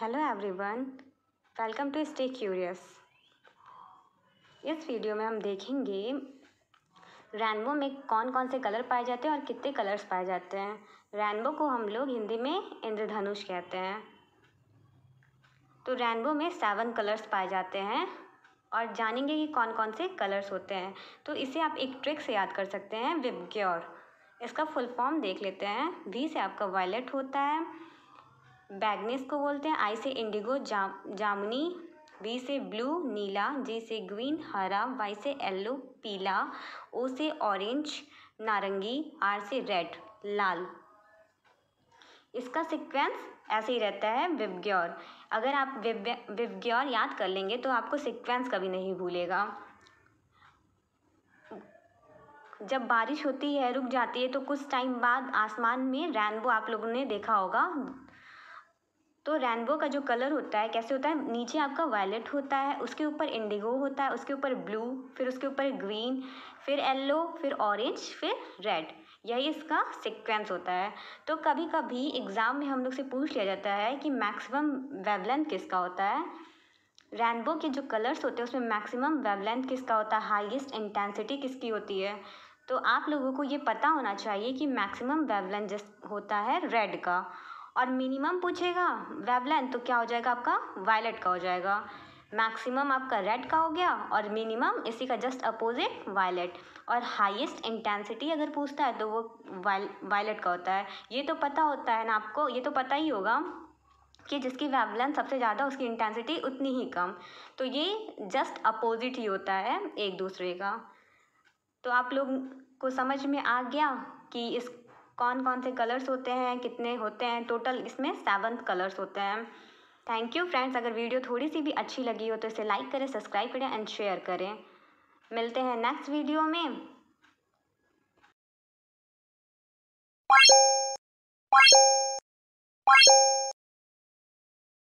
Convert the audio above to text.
hello everyone welcome to stay curious इस video में हम देखेंगे रैनबो में कौन कौन से कलर पाए जाते हैं और कितने कलर्स पाए जाते हैं रैनबो को हम लोग हिंदी में इंद्रधनुष कहते हैं तो रैनबो में सेवन कलर्स पाए जाते हैं और जानेंगे कि कौन कौन से कलर्स होते हैं तो इसे आप एक ट्रिक से याद कर सकते हैं विबग्योर इसका फुल फॉर्म देख लेते हैं वी से आपका वायलेट होता है बैगनेस को बोलते हैं आई से इंडिगो जाम जामुनी बी से ब्लू नीला जी से ग्रीन हरा वाई से येल्लो पीला ओ से ऑरेंज नारंगी आर से रेड लाल इसका सीक्वेंस ऐसे ही रहता है विबग्योर अगर आप विबग्योर याद कर लेंगे तो आपको सीक्वेंस कभी नहीं भूलेगा जब बारिश होती है रुक जाती है तो कुछ टाइम बाद आसमान में रैनबो आप लोगों ने देखा होगा तो रैनबो का जो कलर होता है कैसे होता है नीचे आपका वायलेट होता है उसके ऊपर इंडिगो होता है उसके ऊपर ब्लू फिर उसके ऊपर ग्रीन फिर येल्लो फिर ऑरेंज फिर रेड यही इसका सिक्वेंस होता है तो कभी कभी एग्ज़ाम में हम लोग से पूछ लिया जाता है कि मैक्सिमम वेवलेंथ किसका होता है रैनबो के जो कलर्स होते हैं उसमें मैक्सिमम वेवलेंथ किसका होता है हाईएस्ट इंटेंसिटी किसकी होती है तो आप लोगों को ये पता होना चाहिए कि मैक्सिमम वेवलेंथ होता है रेड का और मिनिमम पूछेगा वेवलेंथ तो क्या हो जाएगा आपका वायलेट का हो जाएगा मैक्सिमम आपका रेड का हो गया और मिनिमम इसी का जस्ट अपोजिट वायलेट और हाईएस्ट इंटेंसिटी अगर पूछता है तो वो वायल वायलेट का होता है ये तो पता होता है ना आपको ये तो पता ही होगा कि जिसकी वेवलेंथ सबसे ज़्यादा उसकी इंटेंसिटी उतनी ही कम तो ये जस्ट अपोजिट ही होता है एक दूसरे का तो आप लोग को समझ में आ गया कि इस कौन कौन से कलर्स होते हैं कितने होते हैं टोटल इसमें सेवन कलर्स होते हैं थैंक यू फ्रेंड्स अगर वीडियो थोड़ी सी भी अच्छी लगी हो तो इसे लाइक करें सब्सक्राइब करें एंड शेयर करें मिलते हैं नेक्स्ट वीडियो में